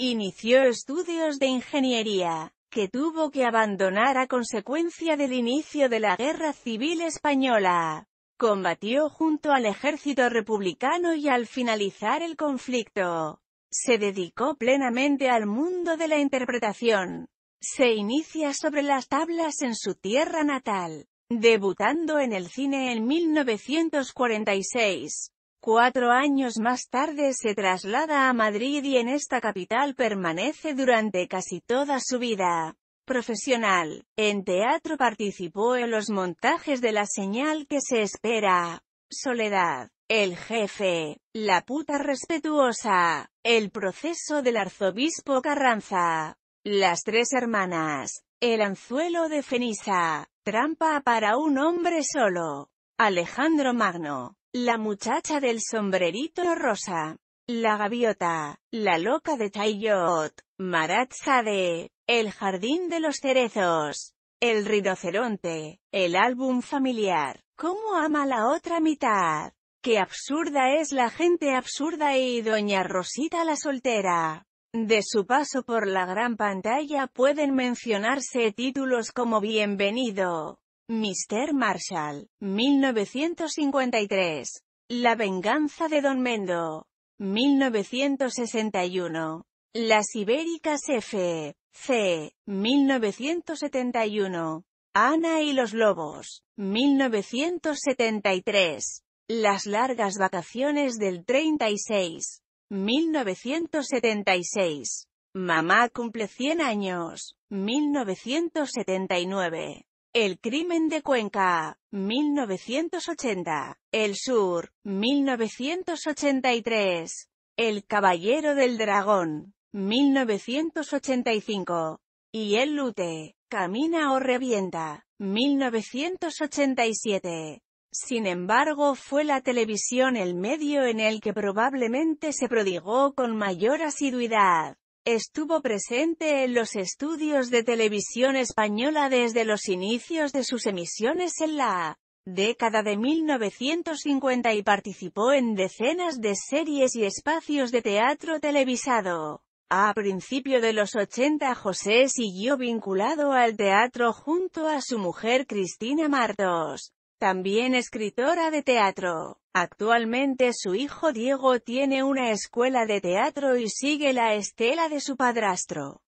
Inició estudios de ingeniería, que tuvo que abandonar a consecuencia del inicio de la Guerra Civil Española. Combatió junto al ejército republicano y al finalizar el conflicto, se dedicó plenamente al mundo de la interpretación. Se inicia sobre las tablas en su tierra natal, debutando en el cine en 1946. Cuatro años más tarde se traslada a Madrid y en esta capital permanece durante casi toda su vida profesional. En teatro participó en los montajes de La señal que se espera, Soledad, El jefe, La puta respetuosa, El proceso del arzobispo Carranza, Las tres hermanas, El anzuelo de Fenisa, Trampa para un hombre solo, Alejandro Magno. La muchacha del sombrerito rosa. La gaviota. La loca de Marat Sade. El jardín de los cerezos. El rinoceronte. El álbum familiar. ¿Cómo ama la otra mitad? ¡Qué absurda es la gente absurda y doña Rosita la soltera! De su paso por la gran pantalla pueden mencionarse títulos como Bienvenido, Mr. Marshall, 1953. La venganza de Don Mendo, 1961. Las Ibéricas F. C. 1971. Ana y los Lobos, 1973. Las largas vacaciones del 36. 1976. Mamá cumple 100 años, 1979. El crimen de Cuenca, 1980. El Sur, 1983. El Caballero del Dragón, 1985. Y El Lute, Camina o Revienta, 1987. Sin embargo fue la televisión el medio en el que probablemente se prodigó con mayor asiduidad. Estuvo presente en los estudios de televisión española desde los inicios de sus emisiones en la década de 1950 y participó en decenas de series y espacios de teatro televisado. A principio de los 80 José siguió vinculado al teatro junto a su mujer Cristina Martos. También escritora de teatro. Actualmente su hijo Diego tiene una escuela de teatro y sigue la estela de su padrastro.